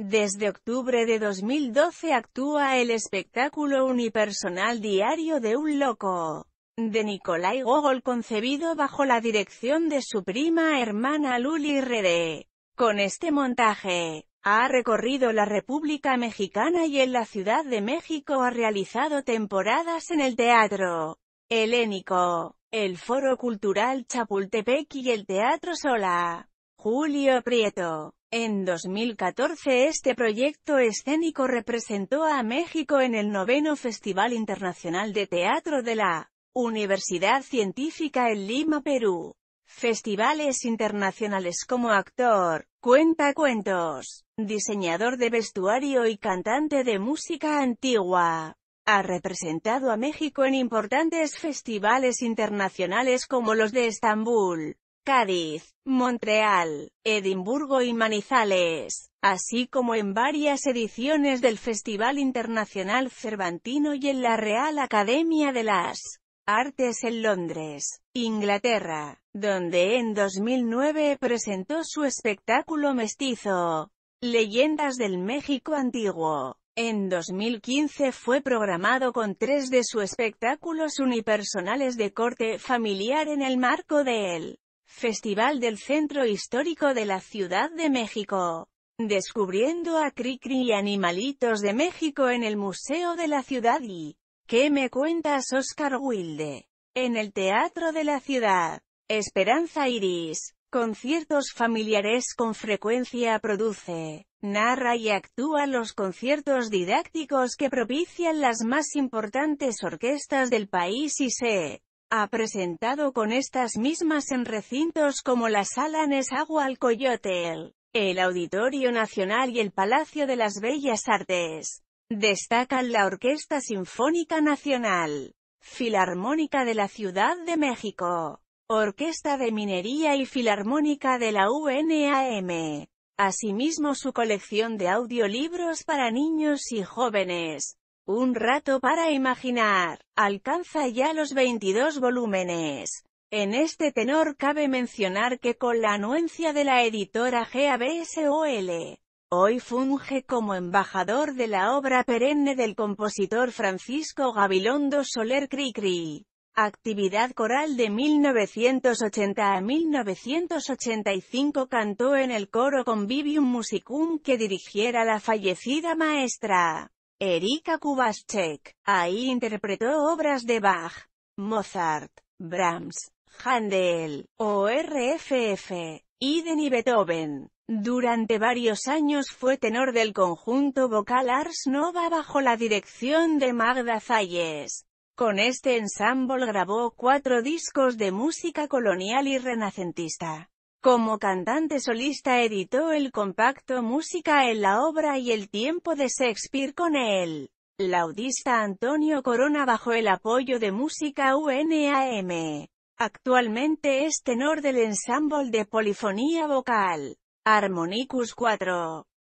Desde octubre de 2012 actúa el espectáculo unipersonal diario de un loco, de Nikolai Gogol concebido bajo la dirección de su prima hermana Luli Rede. Con este montaje, ha recorrido la República Mexicana y en la Ciudad de México ha realizado temporadas en el Teatro Helénico, el Foro Cultural Chapultepec y el Teatro Sola. Julio Prieto en 2014 este proyecto escénico representó a México en el noveno Festival Internacional de Teatro de la Universidad Científica en Lima, Perú. Festivales internacionales como actor, cuenta cuentos, diseñador de vestuario y cantante de música antigua. Ha representado a México en importantes festivales internacionales como los de Estambul, Cádiz, Montreal, Edimburgo y Manizales, así como en varias ediciones del Festival Internacional Cervantino y en la Real Academia de las Artes en Londres, Inglaterra, donde en 2009 presentó su espectáculo mestizo, Leyendas del México Antiguo. En 2015 fue programado con tres de sus espectáculos unipersonales de corte familiar en el marco de él. Festival del Centro Histórico de la Ciudad de México. Descubriendo a Cricri y Animalitos de México en el Museo de la Ciudad y... ¿Qué me cuentas Oscar Wilde? En el Teatro de la Ciudad. Esperanza Iris. Conciertos familiares con frecuencia produce, narra y actúa los conciertos didácticos que propician las más importantes orquestas del país y se ha presentado con estas mismas en recintos como la Sala agua al Coyotel, el Auditorio Nacional y el Palacio de las Bellas Artes. Destacan la Orquesta Sinfónica Nacional, Filarmónica de la Ciudad de México, Orquesta de Minería y Filarmónica de la UNAM. Asimismo su colección de audiolibros para niños y jóvenes, un rato para imaginar. Alcanza ya los 22 volúmenes. En este tenor cabe mencionar que con la anuencia de la editora GABSOL, hoy funge como embajador de la obra perenne del compositor Francisco Gabilondo Soler Cricri. Actividad coral de 1980 a 1985 cantó en el coro Convivium Musicum que dirigiera la fallecida maestra. Erika Kubaschek, Ahí interpretó obras de Bach, Mozart, Brahms, Handel, ORFF, Iden y Beethoven. Durante varios años fue tenor del conjunto vocal Ars Nova bajo la dirección de Magda Zayes. Con este ensamble grabó cuatro discos de música colonial y renacentista. Como cantante solista editó el compacto Música en la obra y el tiempo de Shakespeare con él. laudista Antonio Corona bajo el apoyo de Música UNAM. Actualmente es tenor del ensamble de polifonía vocal. Harmonicus 4.